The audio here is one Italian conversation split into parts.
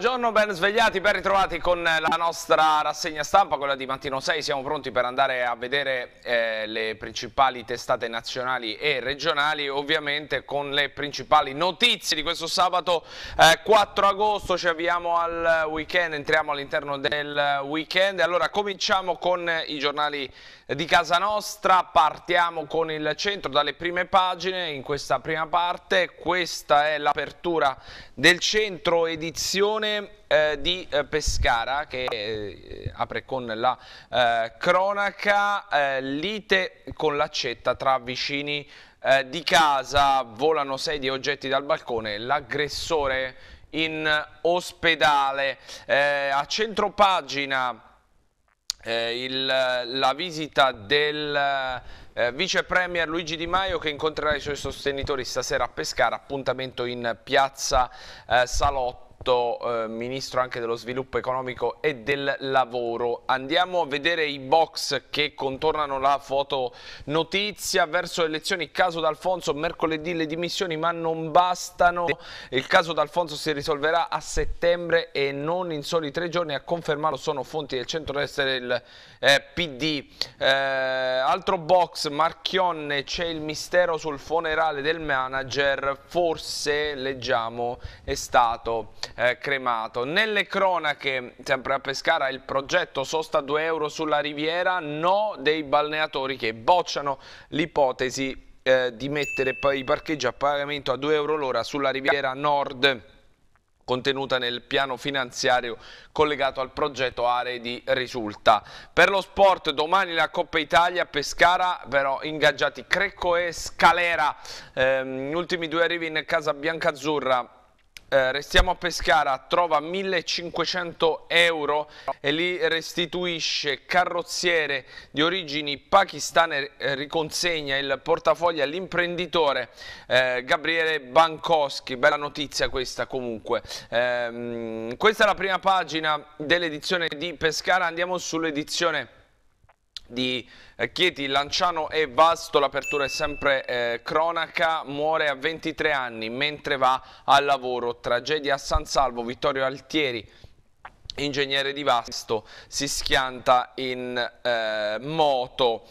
buongiorno, ben svegliati, ben ritrovati con la nostra rassegna stampa, quella di Mattino 6. Siamo pronti per andare a vedere eh, le principali testate nazionali e regionali, ovviamente con le principali notizie di questo sabato eh, 4 agosto. Ci avviamo al weekend, entriamo all'interno del weekend. Allora cominciamo con i giornali di casa nostra, partiamo con il centro dalle prime pagine in questa prima parte. Questa è l'apertura del centro edizione Comune eh, di eh, Pescara che eh, apre con la eh, cronaca eh, lite con l'accetta tra vicini eh, di casa, volano sedie e oggetti dal balcone, l'aggressore in ospedale. a centro pagina il, la visita del eh, vice premier Luigi Di Maio che incontrerà i suoi sostenitori stasera a Pescara, appuntamento in piazza eh, Salotto eh, ministro anche dello sviluppo economico e del lavoro. Andiamo a vedere i box che contornano la foto notizia verso le elezioni. Caso D'Alfonso, mercoledì le dimissioni ma non bastano. Il caso D'Alfonso si risolverà a settembre e non in soli tre giorni. A confermarlo sono fonti del centro-destra del eh, PD. Eh, altro box, Marchionne, c'è il mistero sul funerale del manager. Forse, leggiamo, è stato eh, cremato. Nelle cronache, sempre a Pescara, il progetto sosta 2 euro sulla riviera, no dei balneatori che bocciano l'ipotesi eh, di mettere i parcheggi a pagamento a 2 euro l'ora sulla riviera nord contenuta nel piano finanziario collegato al progetto Aree di Risulta. Per lo sport domani la Coppa Italia Pescara, però ingaggiati Crecco e Scalera, ehm, ultimi due arrivi in casa biancazzurra eh, restiamo a Pescara, trova 1500 euro e li restituisce carrozziere di origini pakistane, eh, riconsegna il portafoglio all'imprenditore eh, Gabriele Bankowski, bella notizia questa comunque. Ehm, questa è la prima pagina dell'edizione di Pescara, andiamo sull'edizione di eh, Chieti, Lanciano e Vasto, l'apertura è sempre eh, cronaca, muore a 23 anni mentre va al lavoro, tragedia a San Salvo, Vittorio Altieri, ingegnere di Vasto, si schianta in eh, moto.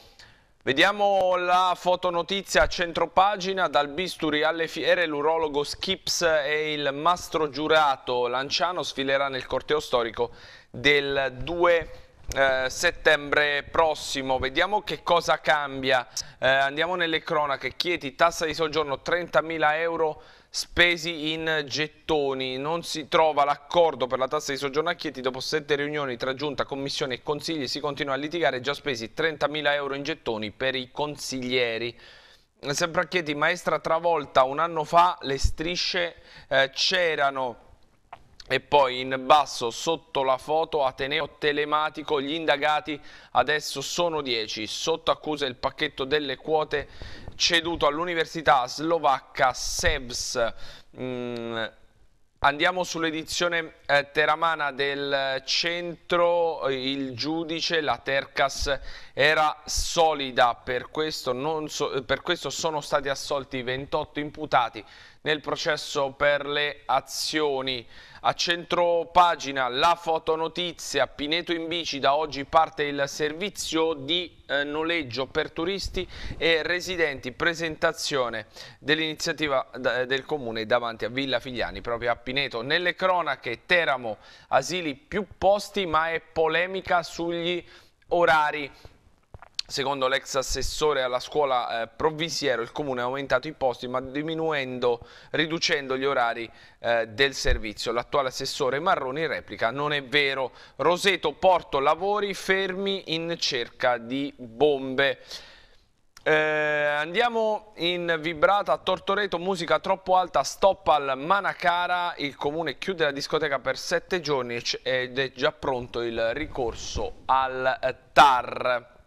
Vediamo la fotonotizia a centropagina, dal bisturi alle fiere l'urologo Skips e il mastro giurato Lanciano sfilerà nel corteo storico del 2 eh, settembre prossimo. Vediamo che cosa cambia. Eh, andiamo nelle cronache. Chieti, tassa di soggiorno 30.000 euro spesi in gettoni. Non si trova l'accordo per la tassa di soggiorno a Chieti. Dopo sette riunioni tra giunta, commissione e consigli si continua a litigare. Già spesi 30.000 euro in gettoni per i consiglieri. Sempre a Chieti, maestra travolta un anno fa, le strisce eh, c'erano. E poi in basso sotto la foto Ateneo Telematico, gli indagati adesso sono 10, sotto accusa il pacchetto delle quote ceduto all'Università Slovacca SEBS. Mm. Andiamo sull'edizione eh, teramana del centro, il giudice, la Tercas era solida, per questo, so, per questo sono stati assolti 28 imputati nel processo per le azioni. A centro pagina la fotonotizia, Pineto in bici, da oggi parte il servizio di eh, noleggio per turisti e residenti, presentazione dell'iniziativa eh, del comune davanti a Villa Figliani, proprio a Pineto. Nelle cronache Teramo, asili più posti ma è polemica sugli orari Secondo l'ex assessore alla scuola eh, Provvisiero, il Comune ha aumentato i posti ma riducendo gli orari eh, del servizio. L'attuale assessore Marroni replica, non è vero, Roseto Porto lavori fermi in cerca di bombe. Eh, andiamo in vibrata a Tortoreto, musica troppo alta, stop al Manacara, il comune chiude la discoteca per sette giorni ed è già pronto il ricorso al TAR.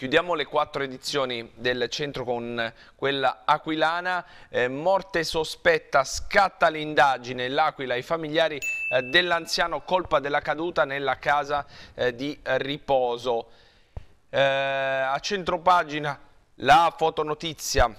Chiudiamo le quattro edizioni del centro con quella aquilana, eh, morte sospetta, scatta l'indagine, l'Aquila, i familiari eh, dell'anziano, colpa della caduta nella casa eh, di riposo. Eh, a centro pagina la fotonotizia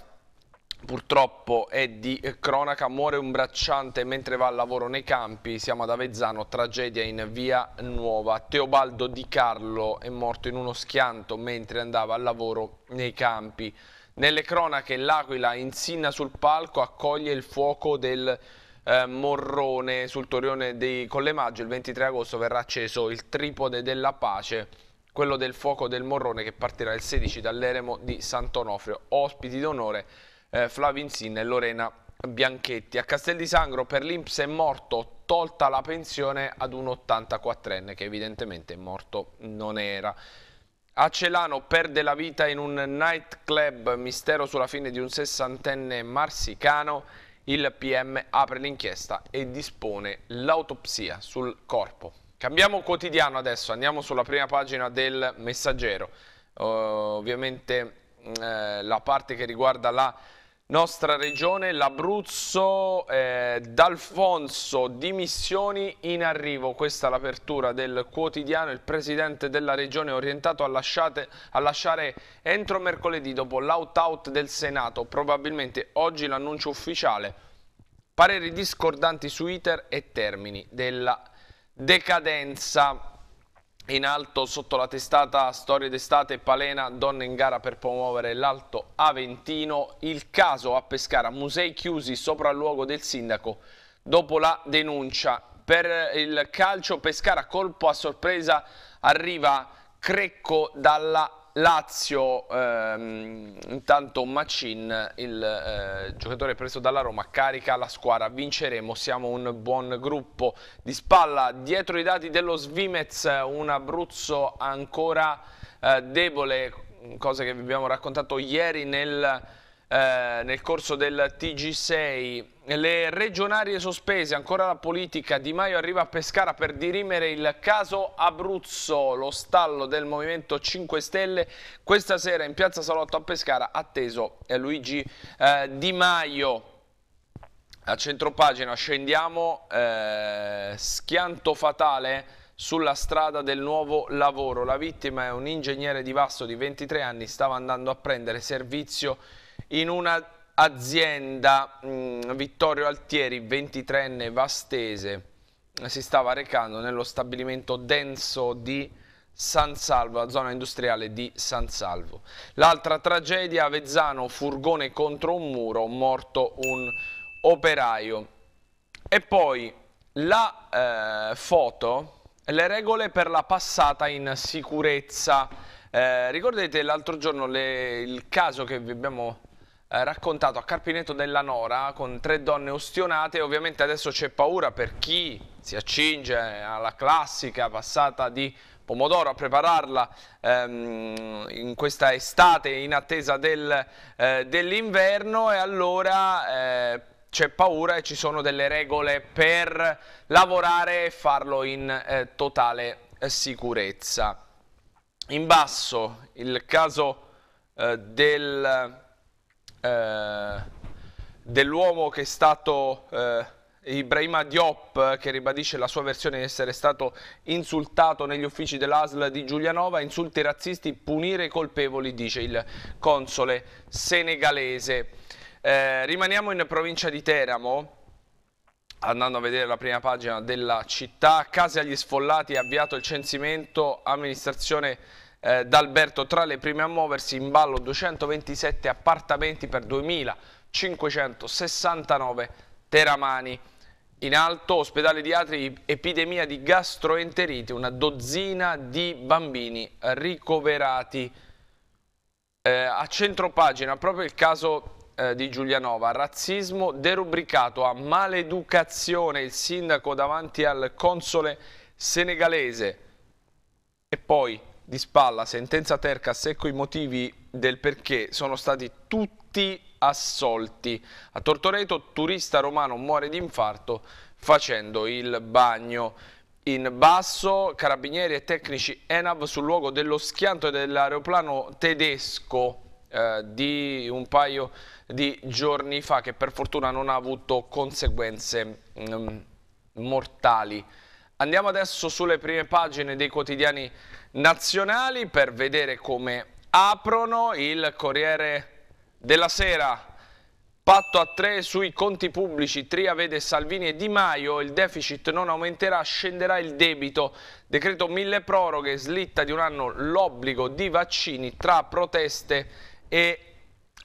purtroppo è di cronaca, muore un bracciante mentre va al lavoro nei campi, siamo ad Avezzano, tragedia in via Nuova. Teobaldo Di Carlo è morto in uno schianto mentre andava al lavoro nei campi. Nelle cronache l'Aquila insinna sul palco, accoglie il fuoco del eh, Morrone sul torrione dei Collemaggio, il 23 agosto verrà acceso il tripode della pace quello del fuoco del Morrone che partirà il 16 dall'Eremo di Sant'Onofrio, ospiti d'onore eh, Flavinzin e Lorena Bianchetti. A Castel di Sangro per l'Inps è morto tolta la pensione ad un 84enne che evidentemente morto non era. A Celano perde la vita in un nightclub, mistero sulla fine di un sessantenne marsicano. Il PM apre l'inchiesta e dispone l'autopsia sul corpo. Cambiamo quotidiano adesso, andiamo sulla prima pagina del Messaggero. Uh, ovviamente uh, la parte che riguarda la nostra regione, l'Abruzzo, eh, D'Alfonso, dimissioni in arrivo. Questa è l'apertura del quotidiano. Il presidente della regione è orientato a, lasciate, a lasciare entro mercoledì dopo l'out-out del Senato. Probabilmente oggi l'annuncio ufficiale. Pareri discordanti su iter e termini della decadenza in alto sotto la testata Storie d'estate Palena, donne in gara per promuovere l'Alto Aventino. Il caso a Pescara, musei chiusi sopra il luogo del sindaco dopo la denuncia. Per il calcio Pescara, colpo a sorpresa, arriva Crecco dalla Lazio, ehm, intanto Macin, il eh, giocatore preso dalla Roma, carica la squadra, vinceremo, siamo un buon gruppo di spalla. Dietro i dati dello Svimez, un Abruzzo ancora eh, debole, cosa che vi abbiamo raccontato ieri nel eh, nel corso del TG6. Le regionarie sospese, ancora la politica, Di Maio arriva a Pescara per dirimere il caso Abruzzo, lo stallo del Movimento 5 Stelle. Questa sera in Piazza Salotto a Pescara atteso Luigi eh, Di Maio. A centropagina scendiamo, eh, schianto fatale sulla strada del nuovo lavoro. La vittima è un ingegnere di Vasto di 23 anni, stava andando a prendere servizio in un'azienda mm, Vittorio Altieri, 23enne vastese, si stava recando nello stabilimento denso di San Salvo, la zona industriale di San Salvo. L'altra tragedia, Avezzano, furgone contro un muro, morto un operaio. E poi la eh, foto, le regole per la passata in sicurezza. Eh, ricordate l'altro giorno le, il caso che vi abbiamo eh, raccontato a Carpineto della Nora con tre donne ustionate. Ovviamente adesso c'è paura per chi si accinge alla classica passata di pomodoro a prepararla ehm, in questa estate in attesa del, eh, dell'inverno e allora eh, c'è paura e ci sono delle regole per lavorare e farlo in eh, totale eh, sicurezza. In basso il caso eh, del eh, dell'uomo che è stato eh, Ibrahima Diop che ribadisce la sua versione di essere stato insultato negli uffici dell'ASL di Giulianova, insulti razzisti, punire i colpevoli, dice il console senegalese. Eh, rimaniamo in provincia di Teramo, andando a vedere la prima pagina della città, case agli sfollati, avviato il censimento, amministrazione eh, D'Alberto tra le prime a muoversi in ballo 227 appartamenti per 2569 teramani. In alto, ospedale di Atri, epidemia di gastroenterite, una dozzina di bambini ricoverati. Eh, a centro pagina proprio il caso eh, di Giulianova, razzismo derubricato a maleducazione, il sindaco davanti al console senegalese. E poi di spalla, sentenza terca, secco i motivi del perché sono stati tutti assolti. A Tortoreto, turista romano muore di infarto facendo il bagno. In basso, carabinieri e tecnici ENAV sul luogo dello schianto dell'aeroplano tedesco eh, di un paio di giorni fa che per fortuna non ha avuto conseguenze mh, mm, mortali. Andiamo adesso sulle prime pagine dei quotidiani nazionali per vedere come aprono il Corriere della Sera. Patto a tre sui conti pubblici, Tria vede Salvini e Di Maio, il deficit non aumenterà, scenderà il debito. Decreto mille proroghe, slitta di un anno l'obbligo di vaccini tra proteste e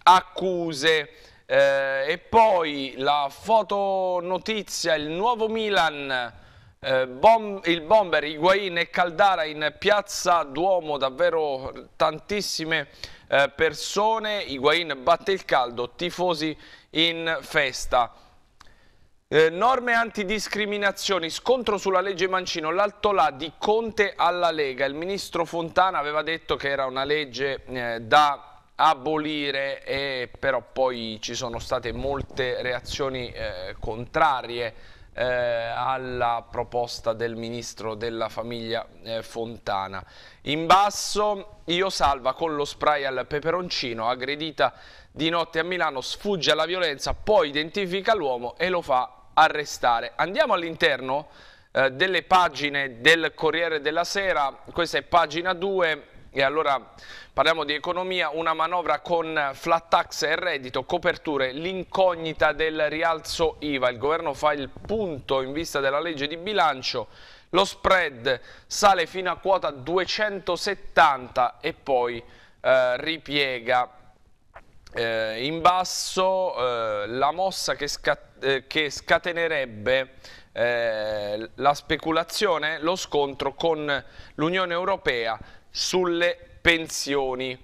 accuse. Eh, e poi la fotonotizia, il nuovo Milan eh, bom, il bomber Higuain e Caldara in piazza Duomo, davvero tantissime eh, persone, Higuain batte il caldo, tifosi in festa. Eh, norme antidiscriminazioni, scontro sulla legge Mancino, l'altolà di Conte alla Lega. Il ministro Fontana aveva detto che era una legge eh, da abolire, e, però poi ci sono state molte reazioni eh, contrarie eh, alla proposta del ministro della famiglia eh, Fontana. In basso, Io Salva con lo spray al peperoncino, aggredita di notte a Milano, sfugge alla violenza, poi identifica l'uomo e lo fa arrestare. Andiamo all'interno eh, delle pagine del Corriere della Sera, questa è pagina 2, e allora parliamo di economia, una manovra con flat tax e reddito, coperture, l'incognita del rialzo IVA. Il governo fa il punto in vista della legge di bilancio, lo spread sale fino a quota 270 e poi eh, ripiega. Eh, in basso eh, la mossa che, scat eh, che scatenerebbe eh, la speculazione, lo scontro con l'Unione Europea sulle pensioni.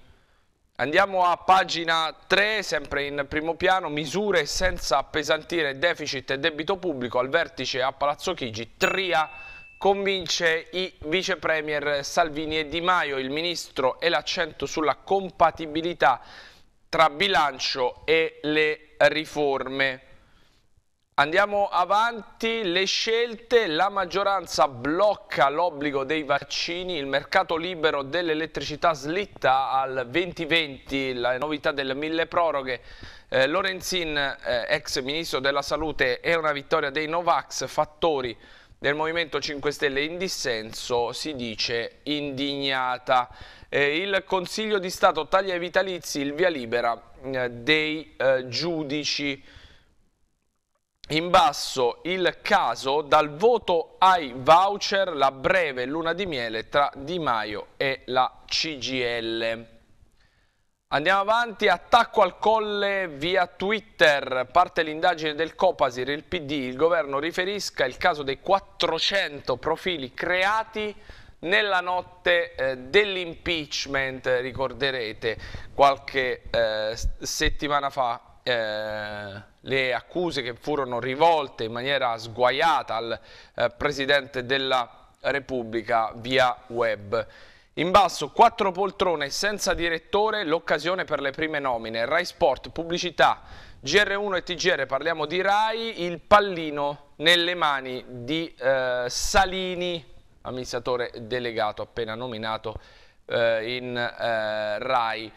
Andiamo a pagina 3, sempre in primo piano, misure senza appesantire deficit e debito pubblico al vertice a Palazzo Chigi, Tria convince i vice premier Salvini e Di Maio, il ministro e l'accento sulla compatibilità tra bilancio e le riforme. Andiamo avanti, le scelte, la maggioranza blocca l'obbligo dei vaccini, il mercato libero dell'elettricità slitta al 2020, la novità delle mille proroghe, eh, Lorenzin, eh, ex ministro della salute, è una vittoria dei Novax, fattori del Movimento 5 Stelle in dissenso, si dice indignata. Eh, il Consiglio di Stato taglia i vitalizi, il via libera eh, dei eh, giudici in basso il caso dal voto ai voucher, la breve luna di miele tra Di Maio e la CGL. Andiamo avanti, attacco al colle via Twitter, parte l'indagine del Copasir, il PD, il governo riferisca il caso dei 400 profili creati nella notte eh, dell'impeachment, ricorderete qualche eh, settimana fa eh, le accuse che furono rivolte in maniera sguaiata al eh, Presidente della Repubblica via web. In basso, quattro poltrone senza direttore, l'occasione per le prime nomine. Rai Sport, pubblicità, GR1 e TGR, parliamo di Rai, il pallino nelle mani di eh, Salini, amministratore delegato appena nominato eh, in eh, Rai.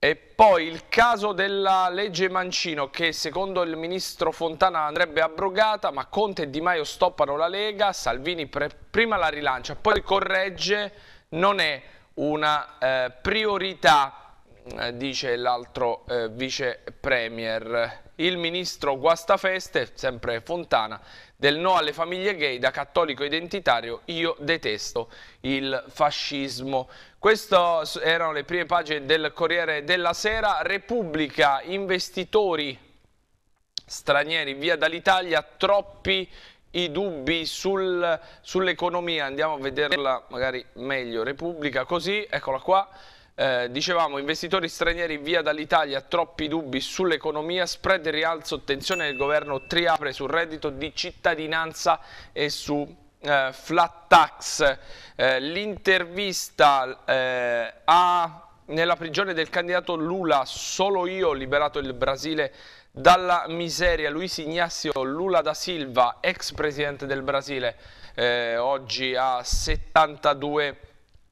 E poi il caso della legge Mancino che secondo il ministro Fontana andrebbe abrogata ma Conte e Di Maio stoppano la Lega, Salvini prima la rilancia, poi corregge, non è una eh, priorità, mm, dice l'altro eh, vice premier il ministro Guastafeste, sempre Fontana, del no alle famiglie gay, da cattolico identitario io detesto il fascismo. Queste erano le prime pagine del Corriere della Sera, Repubblica, investitori stranieri via dall'Italia, troppi i dubbi sul, sull'economia, andiamo a vederla magari meglio, Repubblica così, eccola qua, eh, dicevamo, investitori stranieri via dall'Italia, troppi dubbi sull'economia, spread rialzo, attenzione del governo triapre sul reddito di cittadinanza e su eh, flat tax. Eh, L'intervista eh, a nella prigione del candidato Lula, solo io ho liberato il Brasile dalla miseria. Luiz Ignacio Lula da Silva, ex presidente del Brasile, eh, oggi ha 72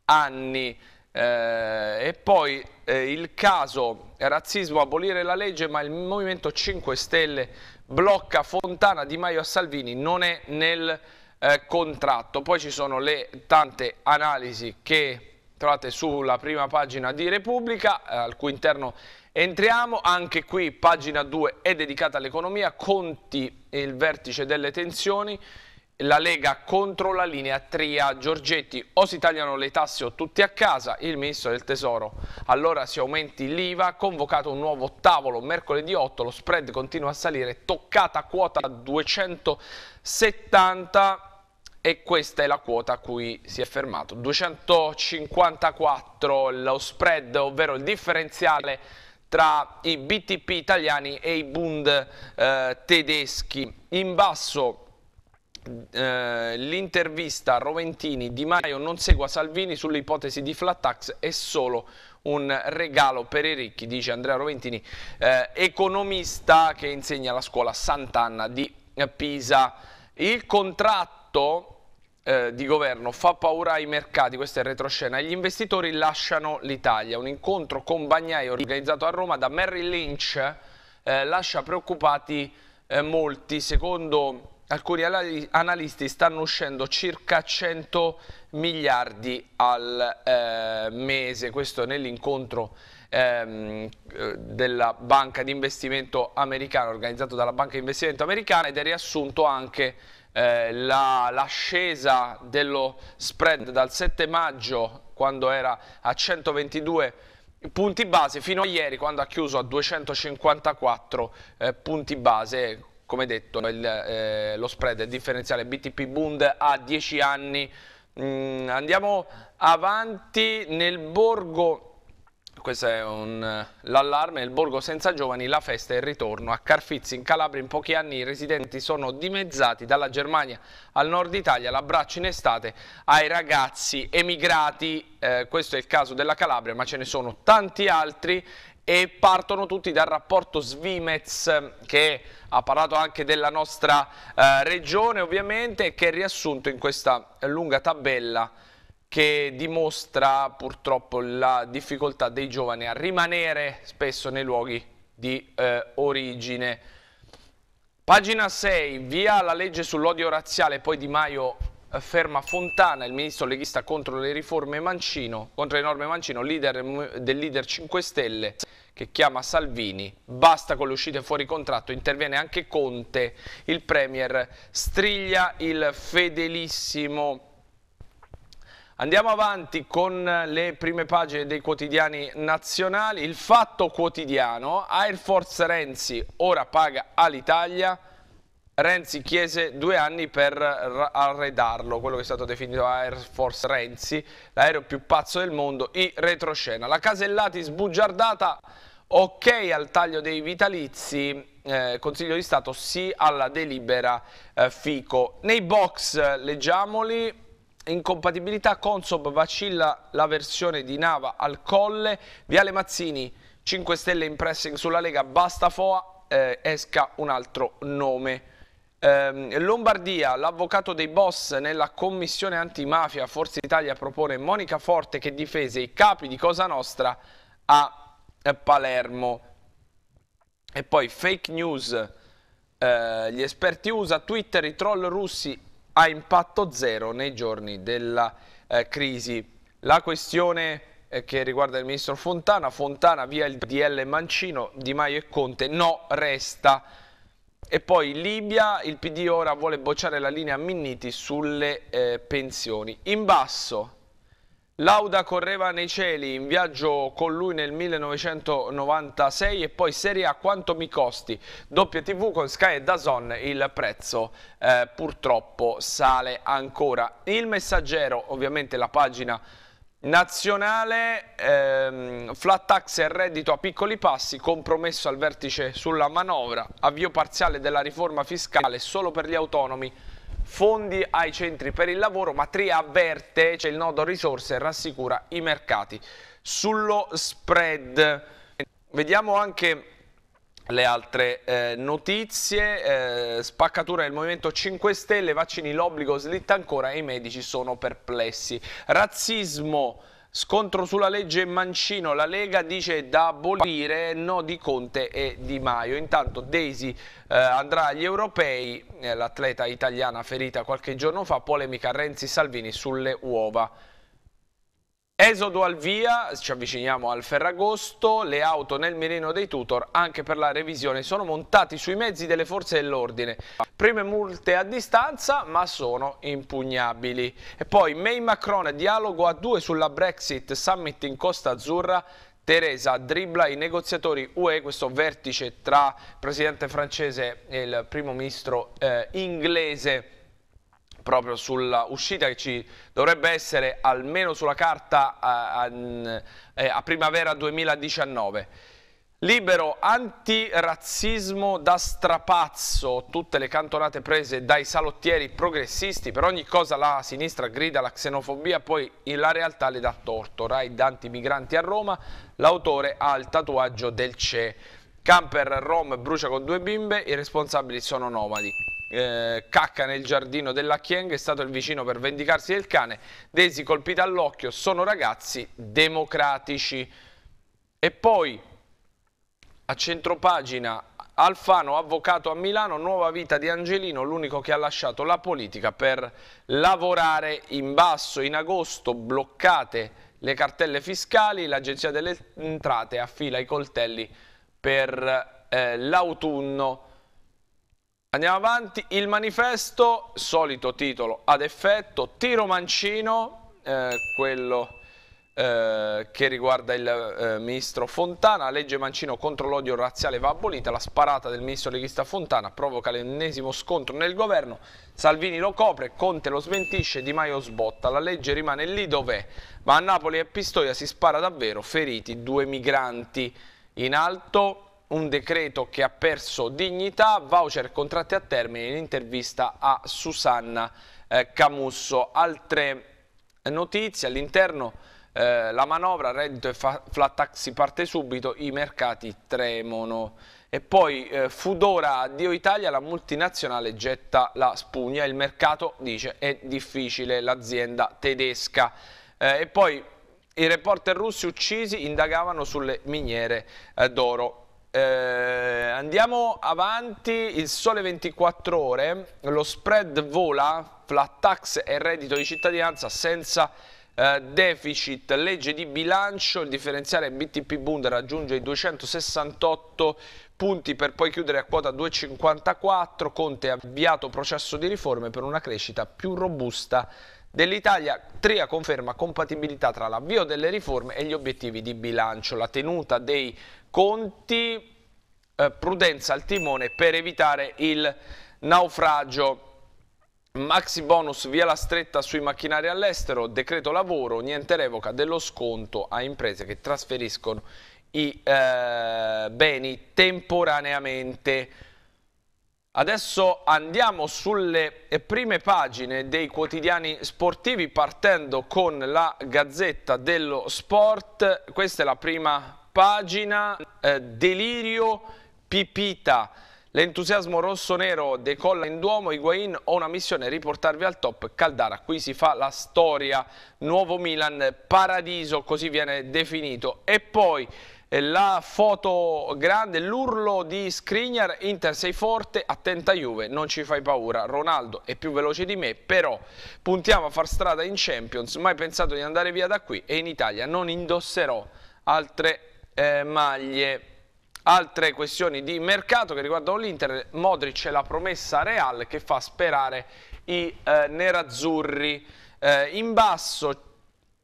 anni. Eh, e poi eh, il caso razzismo abolire la legge ma il Movimento 5 Stelle blocca Fontana Di Maio a Salvini non è nel eh, contratto poi ci sono le tante analisi che trovate sulla prima pagina di Repubblica eh, al cui interno entriamo anche qui pagina 2 è dedicata all'economia Conti il vertice delle tensioni la Lega contro la linea Tria Giorgetti. O si tagliano le tasse o tutti a casa, il ministro del Tesoro. Allora si aumenti l'IVA, convocato un nuovo tavolo mercoledì 8, lo spread continua a salire, toccata quota 270 e questa è la quota a cui si è fermato. 254 lo spread, ovvero il differenziale tra i BTP italiani e i Bund eh, tedeschi. In basso eh, l'intervista Roventini Di Maio non segua Salvini sull'ipotesi di flat tax è solo un regalo per i ricchi, dice Andrea Roventini, eh, economista che insegna alla scuola Sant'Anna di Pisa. Il contratto eh, di governo fa paura ai mercati, questa è retroscena, gli investitori lasciano l'Italia. Un incontro con Bagnai organizzato a Roma da Merrill Lynch eh, lascia preoccupati eh, molti. Secondo alcuni analisti stanno uscendo circa 100 miliardi al eh, mese, questo nell'incontro ehm, eh, della banca di investimento americana, organizzato dalla banca di investimento americana ed è riassunto anche eh, l'ascesa la, dello spread dal 7 maggio quando era a 122 punti base fino a ieri quando ha chiuso a 254 eh, punti base come detto il, eh, lo spread, il differenziale BTP Bund a 10 anni. Mm, andiamo avanti nel borgo questo è l'allarme, il borgo senza giovani, la festa e il ritorno. A Carfizzi in Calabria in pochi anni i residenti sono dimezzati dalla Germania al nord Italia, l'abbraccio in estate ai ragazzi emigrati, eh, questo è il caso della Calabria ma ce ne sono tanti altri e partono tutti dal rapporto Svimez che ha parlato anche della nostra eh, regione ovviamente che è riassunto in questa lunga tabella che dimostra purtroppo la difficoltà dei giovani a rimanere spesso nei luoghi di eh, origine. Pagina 6, via la legge sull'odio razziale, poi Di Maio afferma Fontana, il ministro leghista contro le riforme Mancino, contro le norme Mancino, leader del leader 5 Stelle, che chiama Salvini. Basta con le uscite fuori contratto, interviene anche Conte, il premier striglia il fedelissimo. Andiamo avanti con le prime pagine dei quotidiani nazionali. Il fatto quotidiano, Air Force Renzi ora paga all'Italia Renzi chiese due anni per arredarlo, quello che è stato definito Air Force Renzi, l'aereo più pazzo del mondo, i retroscena. La Casellati sbugiardata, ok al taglio dei vitalizi, eh, Consiglio di Stato sì alla delibera eh, Fico. Nei box, leggiamoli, incompatibilità Consob vacilla la versione di Nava al Colle, Viale Mazzini 5 Stelle in pressing sulla Lega, basta Foa, eh, esca un altro nome. Eh, Lombardia, l'avvocato dei boss nella commissione antimafia Forza Italia propone Monica Forte che difese i capi di Cosa Nostra a Palermo. E poi fake news, eh, gli esperti USA, Twitter, i troll russi a impatto zero nei giorni della eh, crisi. La questione eh, che riguarda il ministro Fontana, Fontana via il DL Mancino, Di Maio e Conte, no resta e poi Libia il PD ora vuole bocciare la linea Minniti sulle eh, pensioni. In basso, Lauda correva nei cieli in viaggio con lui nel 1996 e poi Serie A quanto mi costi. Doppia TV con Sky e Dazon il prezzo eh, purtroppo sale ancora. Il messaggero, ovviamente la pagina Nazionale, ehm, flat tax e reddito a piccoli passi, compromesso al vertice sulla manovra, avvio parziale della riforma fiscale solo per gli autonomi, fondi ai centri per il lavoro, ma Tria avverte, c'è cioè il nodo risorse e rassicura i mercati. Sullo spread, vediamo anche le altre eh, notizie, eh, spaccatura del Movimento 5 Stelle, vaccini l'obbligo slitta ancora e i medici sono perplessi. Razzismo, scontro sulla legge Mancino, la Lega dice da abolire, no di Conte e Di Maio. Intanto Daisy eh, andrà agli europei, eh, l'atleta italiana ferita qualche giorno fa, polemica Renzi-Salvini sulle uova. Esodo al via, ci avviciniamo al Ferragosto, le auto nel mirino dei tutor anche per la revisione sono montati sui mezzi delle forze dell'ordine. Prime multe a distanza ma sono impugnabili. E poi May Macron dialogo a due sulla Brexit Summit in Costa Azzurra. Teresa dribbla i negoziatori UE, questo vertice tra il presidente francese e il primo ministro eh, inglese proprio sulla uscita che ci dovrebbe essere almeno sulla carta a, a, eh, a primavera 2019. Libero antirazzismo da strapazzo, tutte le cantonate prese dai salottieri progressisti, per ogni cosa la sinistra grida la xenofobia, poi la realtà le dà torto. Raid anti-migranti a Roma, l'autore ha il tatuaggio del CE. Camper Rom brucia con due bimbe, i responsabili sono nomadi eh, cacca nel giardino della Chieng, è stato il vicino per vendicarsi del cane, Desi colpita all'occhio, sono ragazzi democratici. E poi a centropagina Alfano, avvocato a Milano, nuova vita di Angelino, l'unico che ha lasciato la politica per lavorare in basso. In agosto bloccate le cartelle fiscali, l'Agenzia delle Entrate affila i coltelli per eh, l'autunno Andiamo avanti, il manifesto, solito titolo ad effetto, tiro mancino, eh, quello eh, che riguarda il eh, ministro Fontana, la legge mancino contro l'odio razziale va abolita, la sparata del ministro leghista Fontana provoca l'ennesimo scontro nel governo, Salvini lo copre, Conte lo smentisce, Di Maio sbotta, la legge rimane lì dov'è, ma a Napoli e Pistoia si spara davvero, feriti due migranti in alto un decreto che ha perso dignità, voucher contratti a termine in intervista a Susanna eh, Camusso. Altre notizie all'interno eh, la manovra reddito e flat tax parte subito, i mercati tremono. E poi eh, Fudora addio Italia, la multinazionale getta la spugna, il mercato dice è difficile l'azienda tedesca. Eh, e poi i reporter russi uccisi indagavano sulle miniere eh, d'oro eh, andiamo avanti, il sole 24 ore, lo spread vola, flat tax e reddito di cittadinanza senza eh, deficit, legge di bilancio, il differenziale BTP Bund raggiunge i 268 punti per poi chiudere a quota 254, Conte ha avviato processo di riforme per una crescita più robusta dell'Italia. Tria conferma compatibilità tra l'avvio delle riforme e gli obiettivi di bilancio. La tenuta dei Conti, eh, prudenza al timone per evitare il naufragio. Maxi bonus via la stretta sui macchinari all'estero, decreto lavoro, niente revoca dello sconto a imprese che trasferiscono i eh, beni temporaneamente. Adesso andiamo sulle prime pagine dei quotidiani sportivi partendo con la Gazzetta dello Sport. Questa è la prima pagina eh, Delirio Pipita. L'entusiasmo rosso-nero decolla in Duomo, Higuain ho una missione, riportarvi al top, Caldara, qui si fa la storia, Nuovo Milan, paradiso, così viene definito. E poi eh, la foto grande, l'urlo di Skriniar, Inter sei forte, attenta Juve, non ci fai paura, Ronaldo è più veloce di me, però puntiamo a far strada in Champions, mai pensato di andare via da qui e in Italia non indosserò altre eh, maglie. Altre questioni di mercato che riguardano l'Inter, Modric è la promessa Real che fa sperare i eh, nerazzurri. Eh, in basso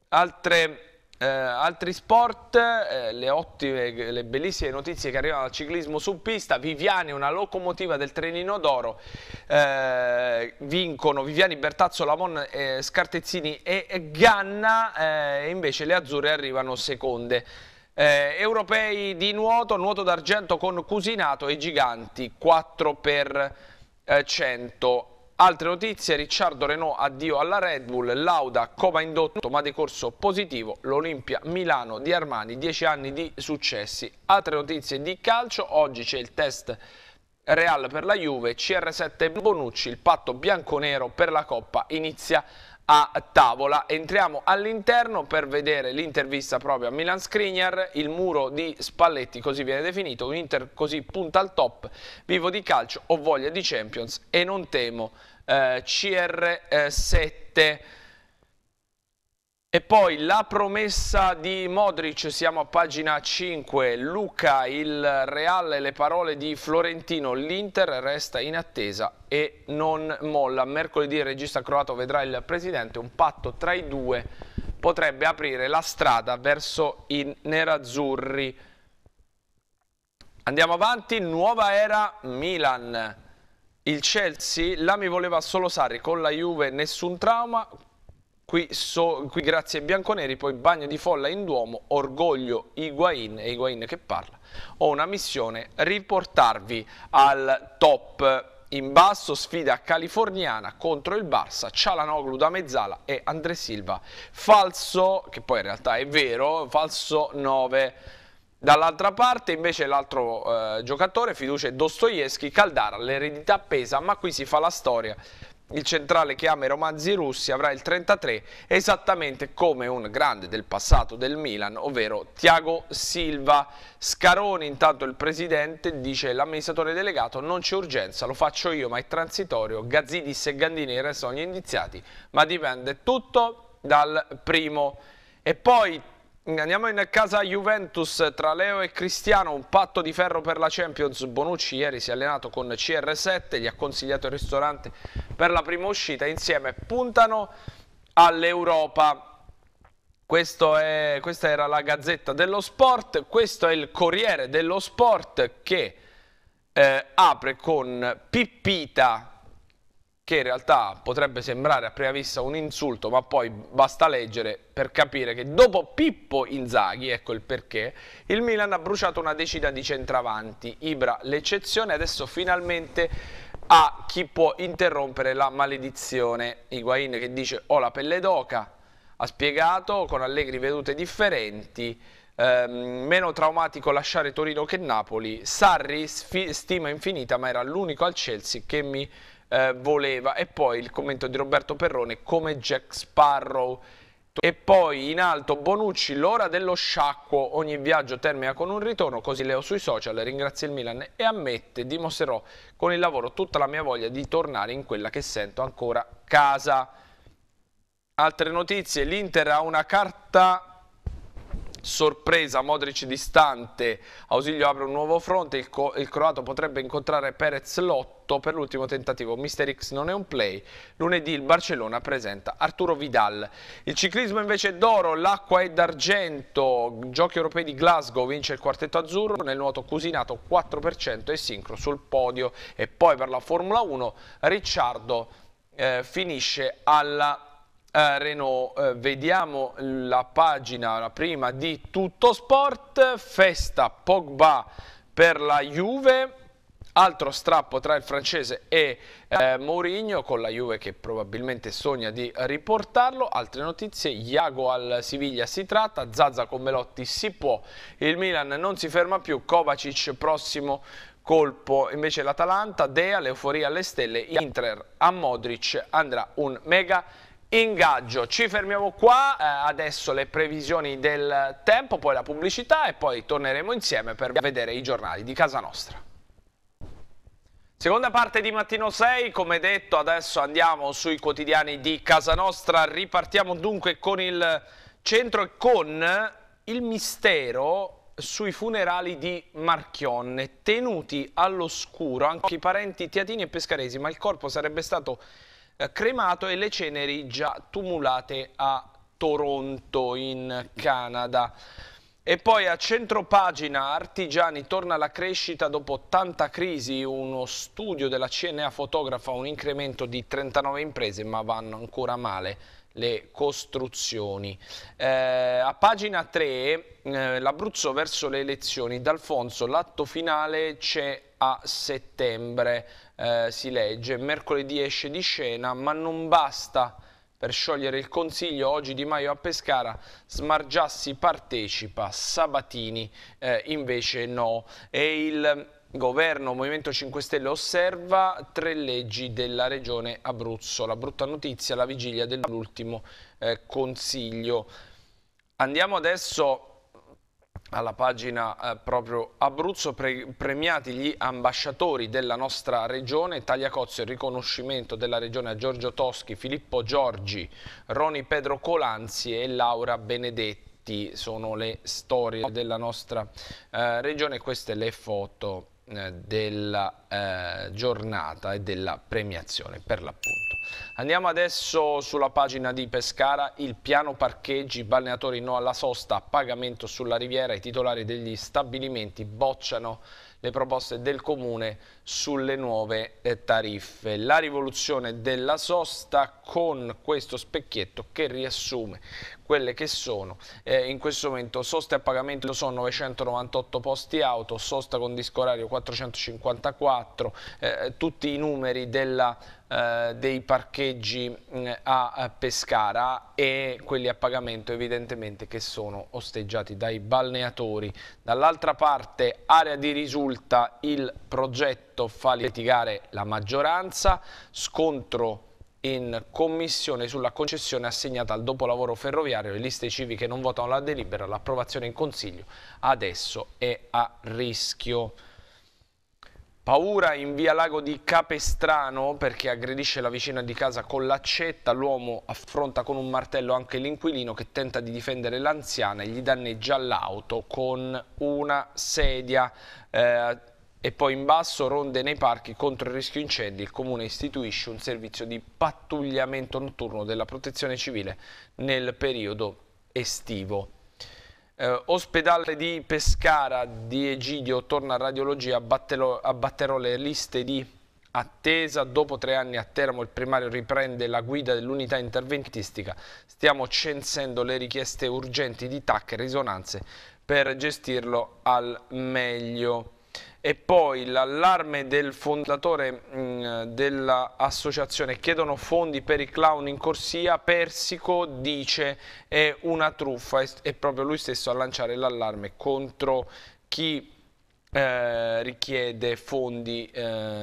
altre, eh, altri sport, eh, le ottime, le bellissime notizie che arrivano dal ciclismo su pista, Viviani, una locomotiva del trenino d'oro, eh, vincono Viviani, Bertazzo, Lamon, eh, Scartezzini e Ganna, invece le azzurre arrivano seconde. Eh, europei di nuoto, nuoto d'argento con Cusinato e Giganti, 4x100. Eh, Altre notizie, Ricciardo Renault addio alla Red Bull, Lauda coma indotto ma decorso positivo, l'Olimpia Milano di Armani, 10 anni di successi. Altre notizie di calcio, oggi c'è il test Real per la Juve, CR7 Bonucci, il patto bianco-nero per la Coppa inizia a tavola. Entriamo all'interno per vedere l'intervista proprio a Milan Skriniar, il muro di Spalletti, così viene definito, un Inter così punta al top, vivo di calcio, ho voglia di Champions e non temo eh, CR7. Eh, e poi la promessa di Modric, siamo a pagina 5, Luca, il Real e le parole di Florentino, l'Inter resta in attesa e non molla. Mercoledì il regista croato vedrà il presidente, un patto tra i due potrebbe aprire la strada verso i nerazzurri. Andiamo avanti, nuova era Milan. Il Chelsea, là mi voleva solo Sarri, con la Juve nessun trauma, Qui, so, qui, grazie ai bianconeri, poi bagno di folla in Duomo, orgoglio Higuain, e Higuain che parla, ho una missione, riportarvi al top in basso, sfida californiana contro il Barça, Cialanoglu da mezzala e Andre Silva, falso, che poi in realtà è vero, falso 9. Dall'altra parte invece l'altro eh, giocatore, fiducia Dostoevsky, Caldara, l'eredità pesa, ma qui si fa la storia il centrale che ama i romanzi russi avrà il 33, esattamente come un grande del passato del Milan, ovvero Tiago Silva. Scaroni, intanto il presidente, dice l'amministratore delegato non c'è urgenza, lo faccio io, ma è transitorio. Gazzidis e Gandini restano gli indiziati, ma dipende tutto dal primo. E poi Andiamo in casa Juventus tra Leo e Cristiano, un patto di ferro per la Champions. Bonucci ieri si è allenato con CR7, gli ha consigliato il ristorante per la prima uscita. Insieme puntano all'Europa. questa era la Gazzetta dello Sport, questo è il Corriere dello Sport che eh, apre con Pippita che in realtà potrebbe sembrare a prima vista un insulto, ma poi basta leggere per capire che dopo Pippo Inzaghi, ecco il perché, il Milan ha bruciato una decina di centravanti, Ibra l'eccezione, adesso finalmente ha chi può interrompere la maledizione. Higuain che dice ho la pelle d'oca, ha spiegato con allegri vedute differenti, ehm, meno traumatico lasciare Torino che Napoli, Sarri stima infinita ma era l'unico al Chelsea che mi eh, voleva e poi il commento di Roberto Perrone come Jack Sparrow e poi in alto Bonucci l'ora dello sciacquo ogni viaggio termina con un ritorno così Leo sui social ringrazia il Milan e ammette dimostrerò con il lavoro tutta la mia voglia di tornare in quella che sento ancora casa altre notizie l'Inter ha una carta sorpresa, Modric distante, Ausilio apre un nuovo fronte, il, il croato potrebbe incontrare Perez Lotto per l'ultimo tentativo, Mister X non è un play, lunedì il Barcellona presenta Arturo Vidal. Il ciclismo invece è d'oro, l'acqua è d'argento, giochi europei di Glasgow vince il quartetto azzurro, nel nuoto Cusinato 4% e sincro sul podio e poi per la Formula 1 Ricciardo eh, finisce alla eh, Renault, eh, vediamo la pagina la prima di Tutto Sport, festa Pogba per la Juve, altro strappo tra il francese e eh, Mourinho con la Juve che probabilmente sogna di riportarlo altre notizie, Iago al Siviglia si tratta, Zazza con Melotti si può, il Milan non si ferma più Kovacic prossimo colpo invece l'Atalanta, Dea l'euforia alle stelle, Inter a Modric andrà un mega ingaggio. Ci fermiamo qua, eh, adesso le previsioni del tempo, poi la pubblicità e poi torneremo insieme per vedere i giornali di casa nostra. Seconda parte di Mattino 6, come detto adesso andiamo sui quotidiani di casa nostra, ripartiamo dunque con il centro e con il mistero sui funerali di Marchionne, tenuti all'oscuro anche i parenti Tiatini e Pescaresi, ma il corpo sarebbe stato eh, cremato e le ceneri già tumulate a Toronto in Canada. E poi a centropagina Artigiani torna alla crescita dopo tanta crisi, uno studio della CNA fotografa un incremento di 39 imprese ma vanno ancora male le costruzioni. Eh, a pagina 3 eh, l'Abruzzo verso le elezioni, D'Alfonso l'atto finale c'è a settembre. Eh, si legge, mercoledì esce di scena, ma non basta per sciogliere il Consiglio, oggi Di Maio a Pescara, Smargiassi partecipa, Sabatini eh, invece no. E il governo Movimento 5 Stelle osserva tre leggi della regione Abruzzo. La brutta notizia la vigilia dell'ultimo eh, Consiglio. Andiamo adesso alla pagina eh, proprio Abruzzo, pre premiati gli ambasciatori della nostra regione, Tagliacozzi, il riconoscimento della regione a Giorgio Toschi, Filippo Giorgi, Roni Pedro Colanzi e Laura Benedetti. Sono le storie della nostra eh, regione, queste le foto eh, della eh, giornata e della premiazione per l'appunto. Andiamo adesso sulla pagina di Pescara, il piano parcheggi, balneatori no alla sosta, pagamento sulla riviera, i titolari degli stabilimenti bocciano le proposte del Comune sulle nuove eh, tariffe. La rivoluzione della sosta con questo specchietto che riassume quelle che sono eh, in questo momento soste a pagamento sono 998 posti auto, sosta con disco orario 454, eh, tutti i numeri della eh, dei parcheggi mm, a Pescara e quelli a pagamento evidentemente che sono osteggiati dai balneatori. Dall'altra parte area di risulta il progetto fa litigare la maggioranza, scontro in commissione sulla concessione assegnata al dopolavoro ferroviario le liste civiche non votano la delibera l'approvazione in consiglio adesso è a rischio Paura in via Lago di Capestrano perché aggredisce la vicina di casa con l'accetta, l'uomo affronta con un martello anche l'inquilino che tenta di difendere l'anziana e gli danneggia l'auto con una sedia. Eh, e poi in basso ronde nei parchi contro il rischio incendi. Il comune istituisce un servizio di pattugliamento notturno della protezione civile nel periodo estivo eh, ospedale di Pescara di Egidio torna a radiologia, abbatterò, abbatterò le liste di attesa. Dopo tre anni a Teramo il primario riprende la guida dell'unità interventistica. Stiamo censendo le richieste urgenti di TAC e risonanze per gestirlo al meglio e poi l'allarme del fondatore mm, dell'associazione chiedono fondi per i clown in corsia, Persico dice è una truffa, è proprio lui stesso a lanciare l'allarme contro chi eh, richiede fondi eh,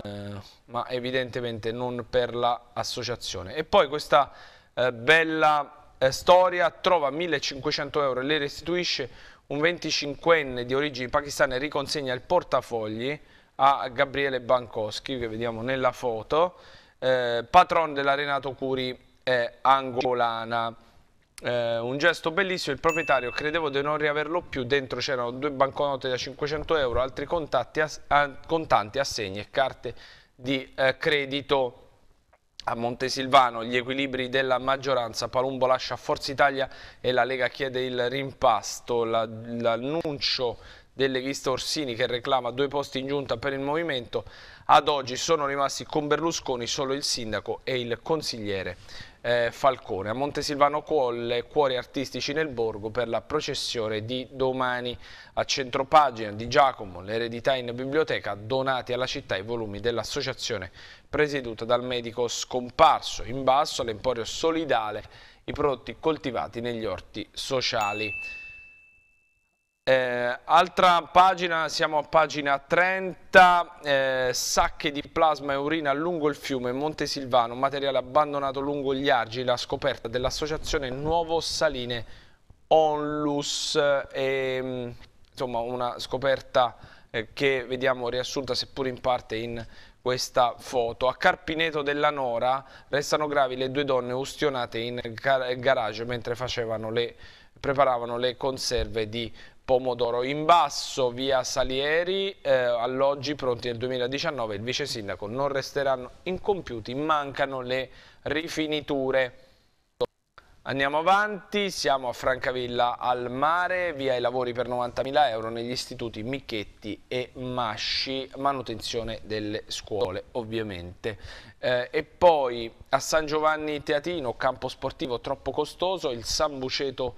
ma evidentemente non per l'associazione e poi questa eh, bella eh, storia trova 1500 euro e le restituisce un 25enne di origini pakistane riconsegna il portafogli a Gabriele Bankowski, che vediamo nella foto, eh, patron dell'Arenato Curi eh, angolana. Eh, un gesto bellissimo, il proprietario credevo di non riaverlo più, dentro c'erano due banconote da 500 euro, altri contatti, ass ah, contanti, assegni e carte di eh, credito. A Montesilvano gli equilibri della maggioranza, Palumbo lascia Forza Italia e la Lega chiede il rimpasto, l'annuncio del leghista Orsini che reclama due posti in giunta per il movimento, ad oggi sono rimasti con Berlusconi solo il sindaco e il consigliere eh, Falcone. A Montesilvano Colle, cuori artistici nel borgo per la processione di domani. A centropagina di Giacomo, l'eredità in biblioteca, donati alla città i volumi dell'associazione presieduta dal medico scomparso. In basso all'emporio solidale i prodotti coltivati negli orti sociali. Eh, altra pagina, siamo a pagina 30, eh, sacche di plasma e urina lungo il fiume Montesilvano, materiale abbandonato lungo gli argi, la scoperta dell'associazione Nuovo Saline Onlus, eh, mm, insomma una scoperta eh, che vediamo riassunta seppur in parte in questa foto. A Carpineto della Nora restano gravi le due donne ustionate in garage mentre facevano le preparavano le conserve di Pomodoro. In basso via Salieri, eh, alloggi pronti nel 2019, il vice sindaco non resteranno incompiuti, mancano le rifiniture. Andiamo avanti, siamo a Francavilla al mare, via i lavori per 90.000 euro negli istituti Michetti e Masci, manutenzione delle scuole ovviamente. Eh, e poi a San Giovanni Teatino, campo sportivo troppo costoso, il San Buceto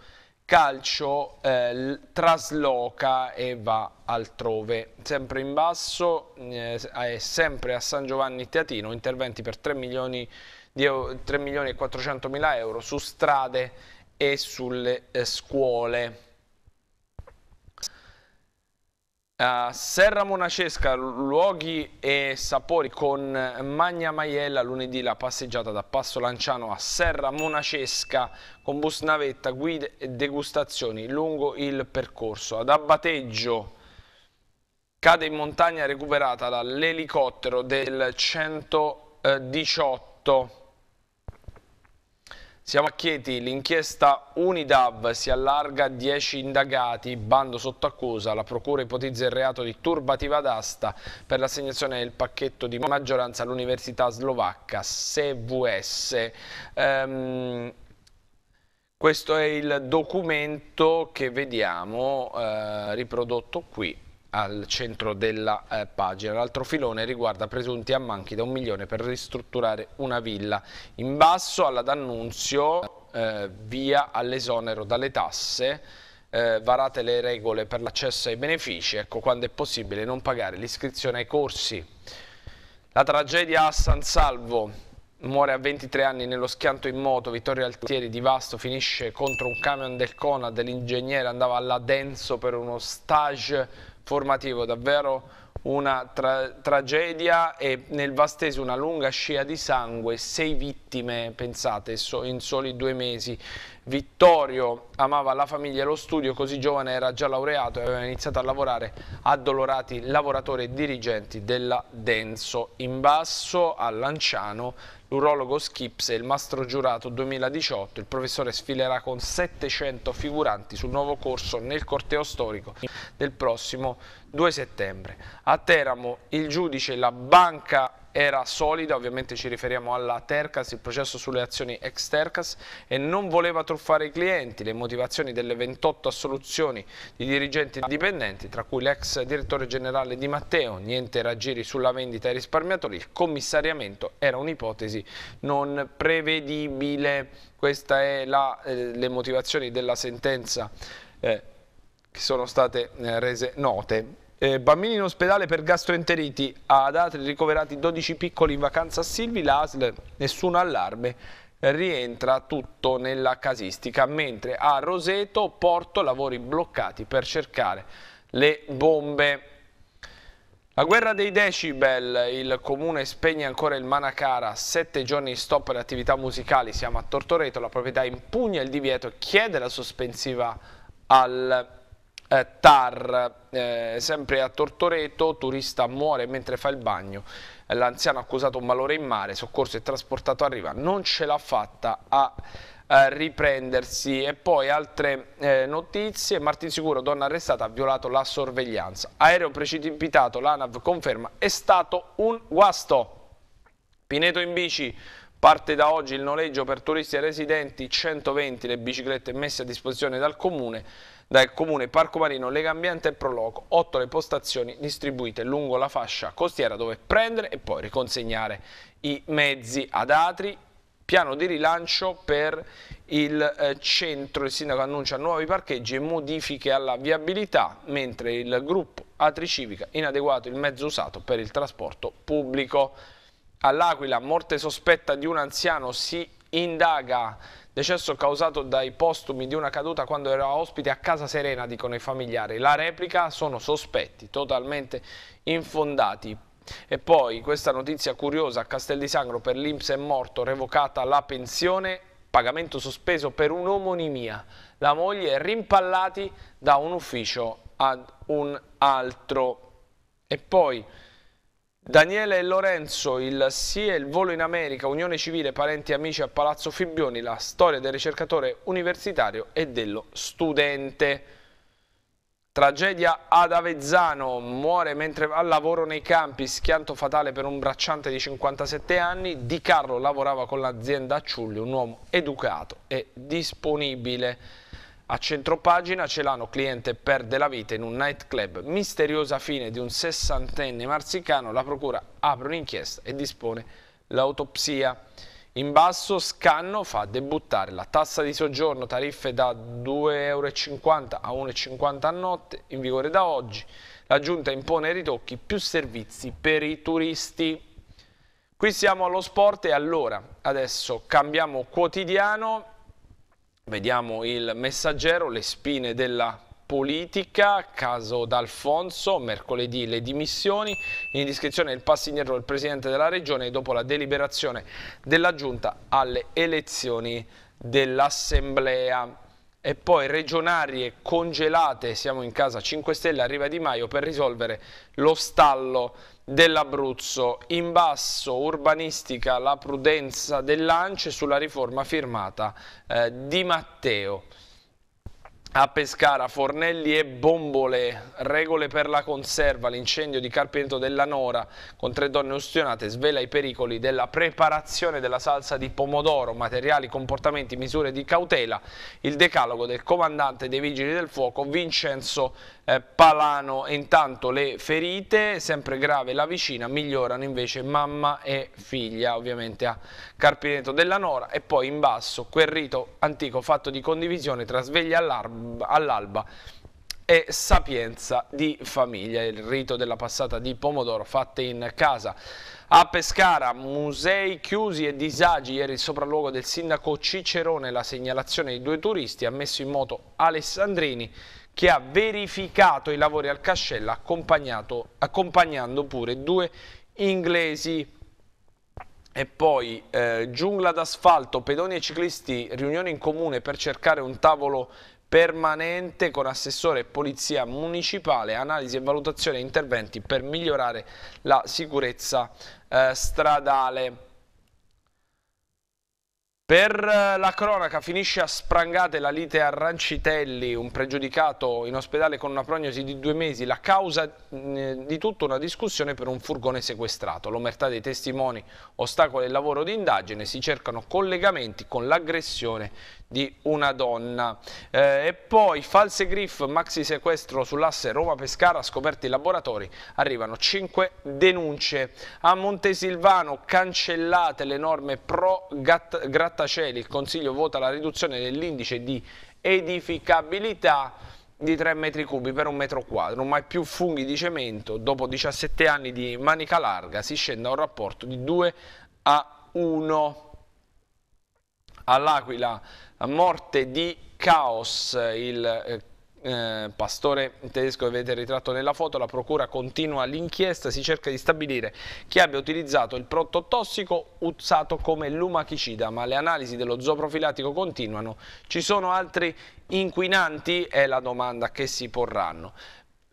calcio eh, trasloca e va altrove. Sempre in basso, eh, è sempre a San Giovanni Teatino, interventi per 3 milioni, euro, 3 milioni e 400 mila euro su strade e sulle eh, scuole. A eh, Serra Monacesca, luoghi e sapori con Magna Maiella, lunedì la passeggiata da Passo Lanciano a Serra Monacesca con bus navetta, guide e degustazioni lungo il percorso. Ad Abateggio cade in montagna recuperata dall'elicottero del 118 siamo a Chieti, l'inchiesta Unidav si allarga a 10 indagati, bando sotto accusa, la procura ipotizza il reato di turbativa d'asta per l'assegnazione del pacchetto di maggioranza all'università slovacca SEVS. Um, ehm, questo è il documento che vediamo eh, riprodotto qui al centro della eh, pagina. L'altro filone riguarda presunti ammanchi da un milione per ristrutturare una villa. In basso alla D'Annunzio, eh, via all'esonero dalle tasse, eh, varate le regole per l'accesso ai benefici, ecco quando è possibile non pagare l'iscrizione ai corsi. La tragedia a San Salvo, muore a 23 anni nello schianto in moto, Vittorio Altieri di Vasto finisce contro un camion del Conad, l'ingegnere andava alla Denso per uno stage formativo, davvero una tra tragedia e nel Vastese una lunga scia di sangue, sei vittime, pensate, so in soli due mesi. Vittorio amava la famiglia e lo studio, così giovane era già laureato e aveva iniziato a lavorare addolorati lavoratori e dirigenti della Denso in basso a Lanciano L'urologo Schips e il mastro giurato 2018. Il professore sfilerà con 700 figuranti sul nuovo corso nel corteo storico del prossimo 2 settembre. A Teramo il giudice la banca era solida, ovviamente ci riferiamo alla Tercas, il processo sulle azioni ex Tercas e non voleva truffare i clienti, le motivazioni delle 28 assoluzioni di dirigenti dipendenti, tra cui l'ex direttore generale Di Matteo, niente raggiri sulla vendita ai risparmiatori, il commissariamento era un'ipotesi non prevedibile. Queste sono eh, le motivazioni della sentenza eh, che sono state eh, rese note. Eh, bambini in ospedale per gastroenteriti, ad altri ricoverati 12 piccoli in vacanza a Silvi, l'ASL, nessun allarme, rientra tutto nella casistica, mentre a Roseto Porto lavori bloccati per cercare le bombe. La guerra dei decibel, il comune spegne ancora il Manacara, sette giorni in stop alle attività musicali, siamo a Tortoreto, la proprietà impugna il divieto e chiede la sospensiva al eh, TAR, eh, sempre a Tortoreto, turista muore mentre fa il bagno, l'anziano accusato un malore in mare, soccorso e trasportato a riva, non ce l'ha fatta a eh, riprendersi e poi altre eh, notizie Martin Sicuro, donna arrestata, ha violato la sorveglianza aereo precipitato, l'ANAV conferma, è stato un guasto Pineto in bici, Parte da oggi il noleggio per turisti e residenti, 120 le biciclette messe a disposizione dal comune dal comune Parco Marino, Lega Ambiente e Proloco, 8 le postazioni distribuite lungo la fascia costiera dove prendere e poi riconsegnare i mezzi ad Atri, piano di rilancio per il eh, centro, il sindaco annuncia nuovi parcheggi e modifiche alla viabilità, mentre il gruppo Atri Atricivica inadeguato il mezzo usato per il trasporto pubblico. All'Aquila, morte sospetta di un anziano, si indaga Decesso causato dai postumi di una caduta quando era ospite a Casa Serena, dicono i familiari. La replica sono sospetti, totalmente infondati. E poi questa notizia curiosa, a Castel di Sangro per l'Inps è morto, revocata la pensione, pagamento sospeso per un'omonimia. La moglie è rimpallati da un ufficio ad un altro. E poi... Daniele e Lorenzo, il Sì e il volo in America, Unione Civile, parenti e amici a Palazzo Fibbioni, la storia del ricercatore universitario e dello studente. Tragedia ad Avezzano, muore mentre va al lavoro nei campi, schianto fatale per un bracciante di 57 anni, Di Carlo lavorava con l'azienda Acciulli, un uomo educato e disponibile. A centropagina Celano cliente perde la vita in un nightclub. Misteriosa fine di un sessantenne marsicano, la procura apre un'inchiesta e dispone l'autopsia. In basso Scanno fa debuttare la tassa di soggiorno, tariffe da 2,50 euro a 1,50 a notte, in vigore da oggi. La giunta impone ritocchi più servizi per i turisti. Qui siamo allo sport e allora adesso cambiamo quotidiano Vediamo il messaggero, le spine della politica, caso D'Alfonso, mercoledì le dimissioni, in discrezione il passo indietro del Presidente della Regione dopo la deliberazione della Giunta alle elezioni dell'Assemblea e poi regionarie congelate, siamo in casa 5 Stelle, arriva Di Maio per risolvere lo stallo dell'Abruzzo. In basso, urbanistica, la prudenza dell'Ance sulla riforma firmata eh, di Matteo a Pescara, fornelli e bombole, regole per la conserva, l'incendio di Carpeneto della Nora con tre donne ustionate svela i pericoli della preparazione della salsa di pomodoro, materiali, comportamenti, misure di cautela, il decalogo del comandante dei Vigili del Fuoco Vincenzo eh, Palano. E intanto le ferite, sempre grave la vicina, migliorano invece mamma e figlia ovviamente a Carpeneto della Nora e poi in basso quel rito antico fatto di condivisione tra sveglia all'arbo all'alba e Sapienza di famiglia, il rito della passata di pomodoro fatte in casa. A Pescara, musei chiusi e disagi, ieri il sopralluogo del sindaco Cicerone, la segnalazione di due turisti, ha messo in moto Alessandrini che ha verificato i lavori al Cascella accompagnando pure due inglesi. E poi eh, giungla d'asfalto, pedoni e ciclisti, riunione in comune per cercare un tavolo permanente con assessore polizia municipale, analisi e valutazione e interventi per migliorare la sicurezza eh, stradale. Per eh, la cronaca finisce a sprangate la lite a Rancitelli, un pregiudicato in ospedale con una prognosi di due mesi, la causa di tutta una discussione per un furgone sequestrato. L'omertà dei testimoni ostacola il lavoro di indagine, si cercano collegamenti con l'aggressione di una donna. Eh, e poi false griff, maxi sequestro sull'asse Roma-Pescara, scoperti i laboratori, arrivano 5 denunce. A Montesilvano cancellate le norme pro grattacieli, il Consiglio vota la riduzione dell'indice di edificabilità di 3 metri cubi per un metro quadro, mai più funghi di cemento, dopo 17 anni di manica larga si scende a un rapporto di 2 a 1. All'Aquila morte di Chaos, il eh, eh, pastore tedesco che vedete ritratto nella foto, la procura continua l'inchiesta, si cerca di stabilire chi abbia utilizzato il prodotto tossico usato come lumachicida, ma le analisi dello zooprofilattico continuano. Ci sono altri inquinanti? È la domanda che si porranno.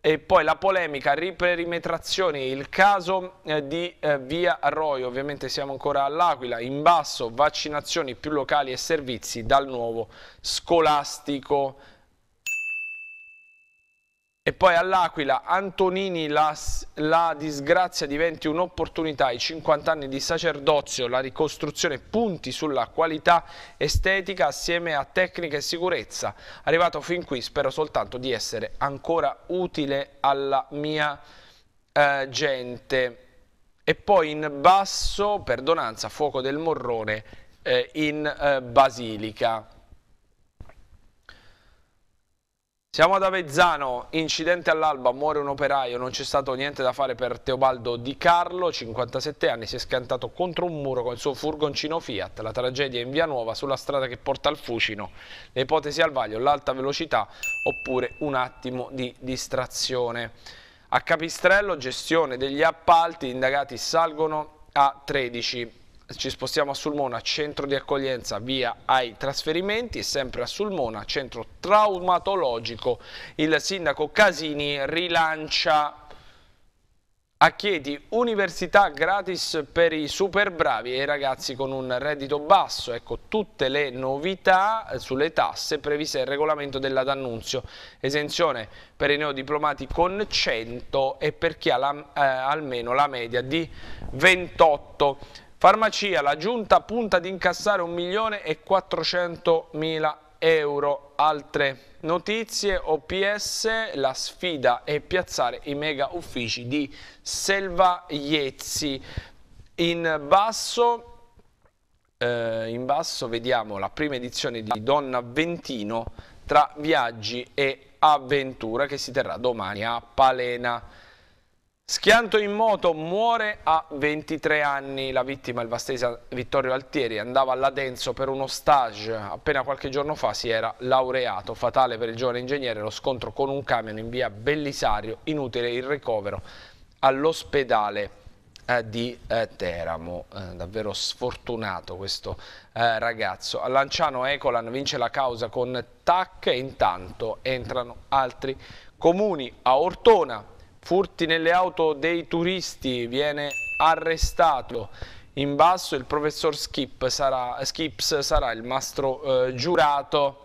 E poi la polemica, riperimetrazioni, il caso eh, di eh, Via Arroyo, ovviamente siamo ancora all'Aquila, in basso vaccinazioni più locali e servizi dal nuovo scolastico. E poi all'Aquila, Antonini, la, la disgrazia diventi un'opportunità, i 50 anni di sacerdozio, la ricostruzione punti sulla qualità estetica assieme a tecnica e sicurezza. Arrivato fin qui spero soltanto di essere ancora utile alla mia eh, gente. E poi in basso, perdonanza, fuoco del morrone eh, in eh, Basilica. Siamo ad Avezzano, incidente all'alba, muore un operaio, non c'è stato niente da fare per Teobaldo Di Carlo, 57 anni, si è scantato contro un muro con il suo furgoncino Fiat, la tragedia in via Nuova sulla strada che porta al Fucino, le ipotesi al vaglio, l'alta velocità oppure un attimo di distrazione. A Capistrello, gestione degli appalti, indagati salgono a 13 ci spostiamo a Sulmona, centro di accoglienza via ai trasferimenti, sempre a Sulmona, centro traumatologico. Il sindaco Casini rilancia a Chieti università gratis per i super bravi e i ragazzi con un reddito basso. Ecco tutte le novità sulle tasse previste nel regolamento della D'Annunzio. Esenzione per i neodiplomati con 100 e per chi ha la, eh, almeno la media di 28. Farmacia, la giunta punta ad incassare 1 milione e 400 mila euro. Altre notizie, OPS, la sfida è piazzare i mega uffici di Selvagliezzi. In basso, eh, in basso vediamo la prima edizione di Donna Ventino tra viaggi e avventura che si terrà domani a Palena. Schianto in moto, muore a 23 anni. La vittima, il vastese Vittorio Altieri, andava a Ladenzo per uno stage. Appena qualche giorno fa si era laureato. Fatale per il giovane ingegnere lo scontro con un camion in via Bellisario. Inutile il ricovero all'ospedale eh, di eh, Teramo. Eh, davvero sfortunato questo eh, ragazzo. A Lanciano Ecolan vince la causa con TAC e intanto entrano altri comuni. A Ortona furti nelle auto dei turisti, viene arrestato. In basso il professor Skip sarà, Skips sarà il mastro eh, giurato.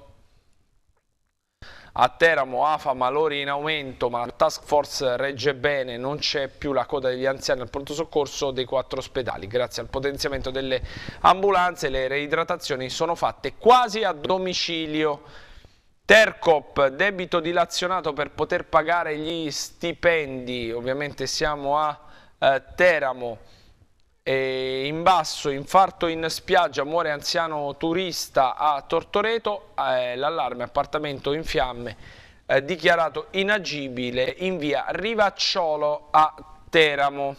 A Teramo AFA malori in aumento, ma la task force regge bene, non c'è più la coda degli anziani al pronto soccorso dei quattro ospedali. Grazie al potenziamento delle ambulanze le reidratazioni sono fatte quasi a domicilio. Tercop, debito dilazionato per poter pagare gli stipendi, ovviamente siamo a eh, Teramo, e in basso, infarto in spiaggia, muore anziano turista a Tortoreto, eh, l'allarme appartamento in fiamme, eh, dichiarato inagibile in via Rivacciolo a Teramo.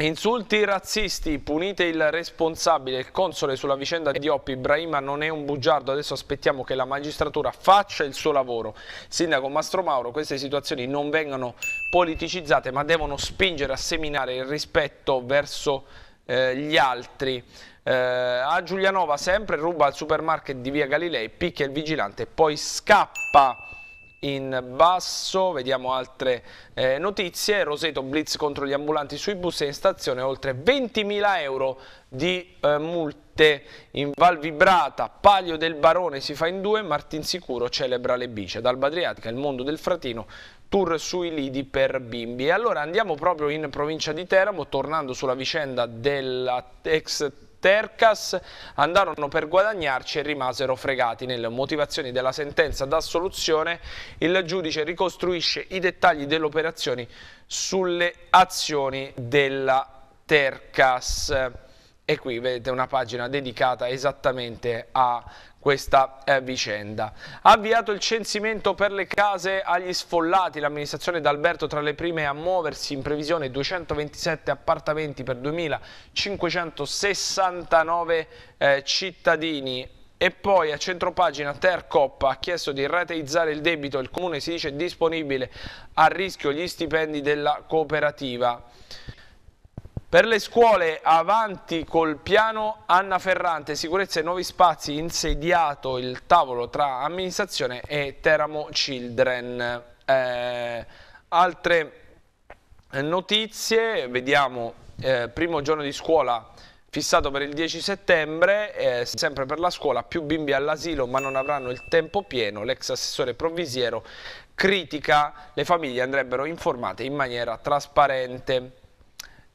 Insulti razzisti, punite il responsabile, il console sulla vicenda di Oppi, Ibrahima non è un bugiardo, adesso aspettiamo che la magistratura faccia il suo lavoro. Sindaco Mastro Mauro, queste situazioni non vengono politicizzate ma devono spingere a seminare il rispetto verso eh, gli altri. Eh, a Giulianova sempre ruba al supermarket di via Galilei, picchia il vigilante e poi scappa in basso, vediamo altre eh, notizie, Roseto blitz contro gli ambulanti sui bus e in stazione oltre 20.000 euro di eh, multe in Val Vibrata, Palio del Barone si fa in due, Martin Sicuro celebra le bice, dal Badriatica il mondo del fratino tour sui lidi per bimbi. E allora andiamo proprio in provincia di Teramo, tornando sulla vicenda dell'ex Tercas andarono per guadagnarci e rimasero fregati. Nelle motivazioni della sentenza d'assoluzione il giudice ricostruisce i dettagli delle operazioni sulle azioni della Tercas e qui vedete una pagina dedicata esattamente a questa eh, vicenda. Ha avviato il censimento per le case agli sfollati, l'amministrazione d'Alberto tra le prime a muoversi in previsione 227 appartamenti per 2569 eh, cittadini. E poi a centropagina Tercoppa ha chiesto di rateizzare il debito, il comune si dice disponibile a rischio gli stipendi della cooperativa. Per le scuole avanti col piano Anna Ferrante, sicurezza e nuovi spazi, insediato il tavolo tra amministrazione e Teramo Children. Eh, altre notizie, vediamo eh, primo giorno di scuola fissato per il 10 settembre, eh, sempre per la scuola, più bimbi all'asilo ma non avranno il tempo pieno, l'ex assessore provvisiero critica, le famiglie andrebbero informate in maniera trasparente.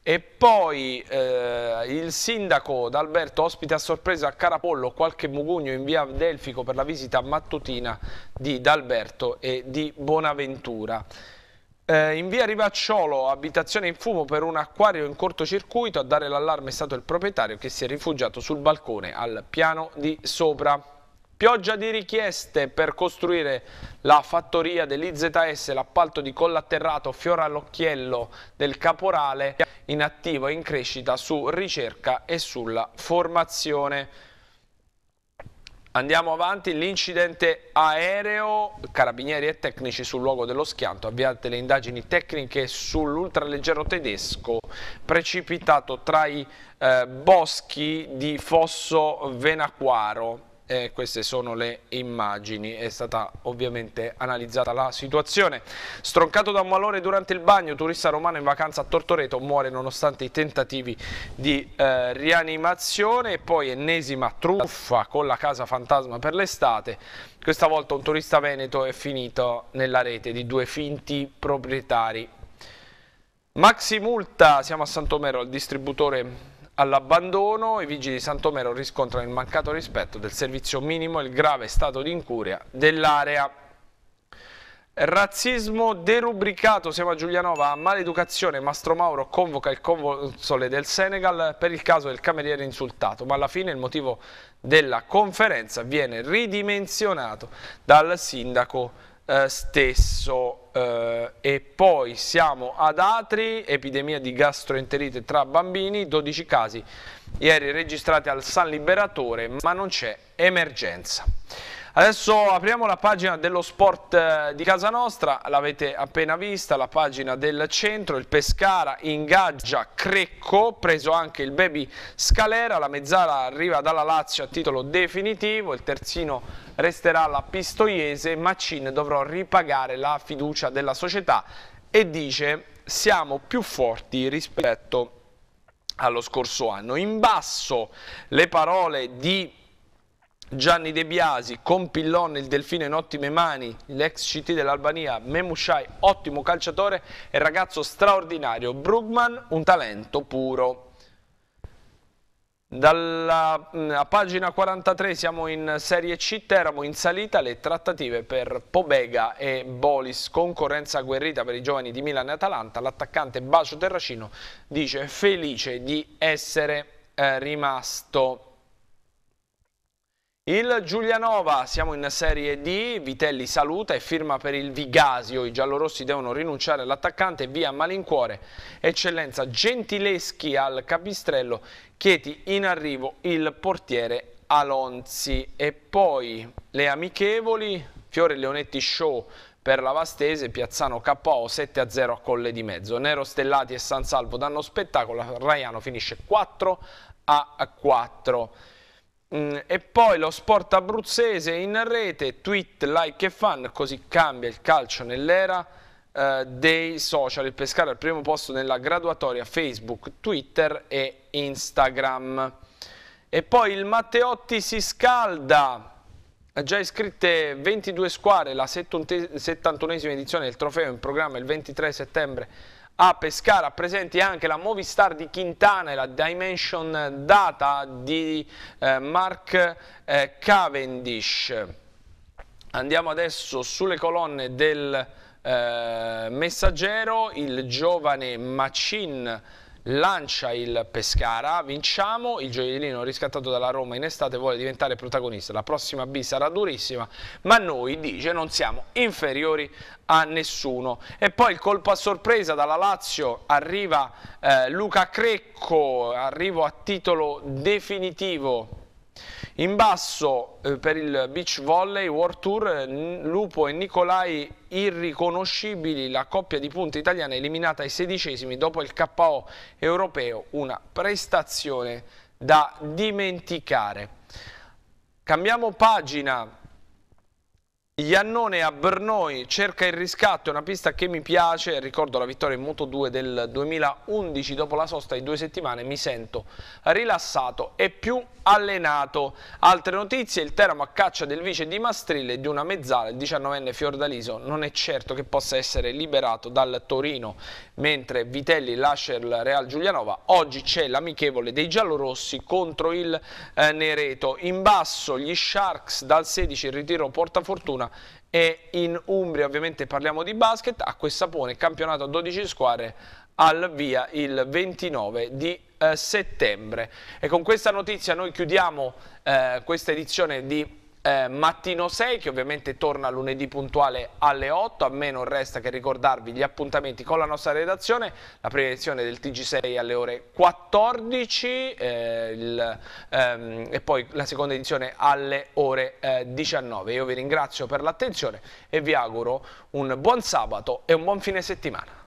E poi eh, il sindaco D'Alberto ospita a sorpresa a Carapollo qualche mugugno in via Delfico per la visita mattutina di D'Alberto e di Bonaventura. Eh, in via Rivacciolo, abitazione in fumo per un acquario in cortocircuito, a dare l'allarme è stato il proprietario che si è rifugiato sul balcone al piano di sopra. Pioggia di richieste per costruire la fattoria dell'IZS, l'appalto di Collatterrato fiora all'occhiello del caporale in attivo e in crescita su ricerca e sulla formazione. Andiamo avanti, l'incidente aereo, carabinieri e tecnici sul luogo dello schianto, avviate le indagini tecniche sull'ultraleggero tedesco precipitato tra i eh, boschi di Fosso Venaquaro. Eh, queste sono le immagini, è stata ovviamente analizzata la situazione. Stroncato da un malore durante il bagno, turista romano in vacanza a Tortoreto muore nonostante i tentativi di eh, rianimazione e poi ennesima truffa con la casa fantasma per l'estate. Questa volta un turista veneto è finito nella rete di due finti proprietari. Maxi multa, siamo a Santomero, il distributore all'abbandono, i vigili di Santomero riscontrano il mancato rispetto del servizio minimo e il grave stato di incuria dell'area. Razzismo derubricato, siamo a Giulianova, maleducazione, Mastro Mauro convoca il console del Senegal per il caso del cameriere insultato, ma alla fine il motivo della conferenza viene ridimensionato dal sindaco eh, stesso eh, e poi siamo ad Atri, epidemia di gastroenterite tra bambini, 12 casi ieri registrati al San Liberatore, ma non c'è emergenza. Adesso apriamo la pagina dello sport eh, di casa nostra, l'avete appena vista, la pagina del centro, il Pescara ingaggia Crecco, preso anche il baby Scalera, la mezzala arriva dalla Lazio a titolo definitivo, il terzino resterà alla Pistoiese, Macin dovrò ripagare la fiducia della società e dice siamo più forti rispetto allo scorso anno. In basso le parole di Gianni De Biasi, con Pillon il Delfino in ottime mani, l'ex CT dell'Albania, Memushai, ottimo calciatore e ragazzo straordinario, Brugman un talento puro. Dalla mm, a pagina 43 siamo in Serie C, Teramo in salita, le trattative per Pobega e Bolis, concorrenza agguerrita per i giovani di Milano e Atalanta, l'attaccante Bacio Terracino dice felice di essere eh, rimasto il Giulianova, siamo in Serie D, Vitelli saluta e firma per il Vigasio, i giallorossi devono rinunciare all'attaccante, via Malincuore, eccellenza Gentileschi al Capistrello, Chieti in arrivo il portiere Alonzi e poi le amichevoli, Fiore Leonetti Show per la Vastese, Piazzano KO 7-0 a Colle di Mezzo, Nero Stellati e San Salvo danno spettacolo, Raiano finisce 4-4. Mm, e poi lo sport abruzzese in rete, tweet, like e fan, così cambia il calcio nell'era eh, dei social. Il Pescara al primo posto nella graduatoria Facebook, Twitter e Instagram. E poi il Matteotti si scalda. Già iscritte 22 squadre, la 71esima edizione del trofeo in programma il 23 settembre a Pescara, presenti anche la Movistar di Quintana e la Dimension Data di eh, Mark eh, Cavendish. Andiamo adesso sulle colonne del eh, Messaggero, il giovane Machin lancia il Pescara, vinciamo, il gioiellino riscattato dalla Roma in estate vuole diventare protagonista, la prossima B sarà durissima, ma noi, dice, non siamo inferiori a nessuno. E poi il colpo a sorpresa dalla Lazio arriva eh, Luca Crecco, arrivo a titolo definitivo in basso eh, per il Beach Volley World Tour eh, Lupo e Nicolai irriconoscibili, la coppia di punte italiana eliminata ai sedicesimi dopo il KO europeo, una prestazione da dimenticare. Cambiamo pagina Iannone a Bernoi cerca il riscatto, è una pista che mi piace, ricordo la vittoria in Moto 2 del 2011, dopo la sosta di due settimane mi sento rilassato e più allenato. Altre notizie, il Teramo a caccia del vice di Mastrille e di una mezzala, il 19enne Fiordaliso non è certo che possa essere liberato dal Torino, mentre Vitelli lascia il Real Giulianova, oggi c'è l'amichevole dei giallorossi contro il eh, Nereto. In basso gli Sharks dal 16 il ritiro porta fortuna. Verona e in Umbria ovviamente parliamo di basket, a Questapone campionato a 12 squadre al via il 29 di eh, settembre. E con questa notizia noi chiudiamo eh, questa edizione di eh, Mattino 6 che ovviamente torna lunedì puntuale alle 8, a me non resta che ricordarvi gli appuntamenti con la nostra redazione, la proiezione del TG6 alle ore 14 eh, il, ehm, e poi la seconda edizione alle ore eh, 19. Io vi ringrazio per l'attenzione e vi auguro un buon sabato e un buon fine settimana.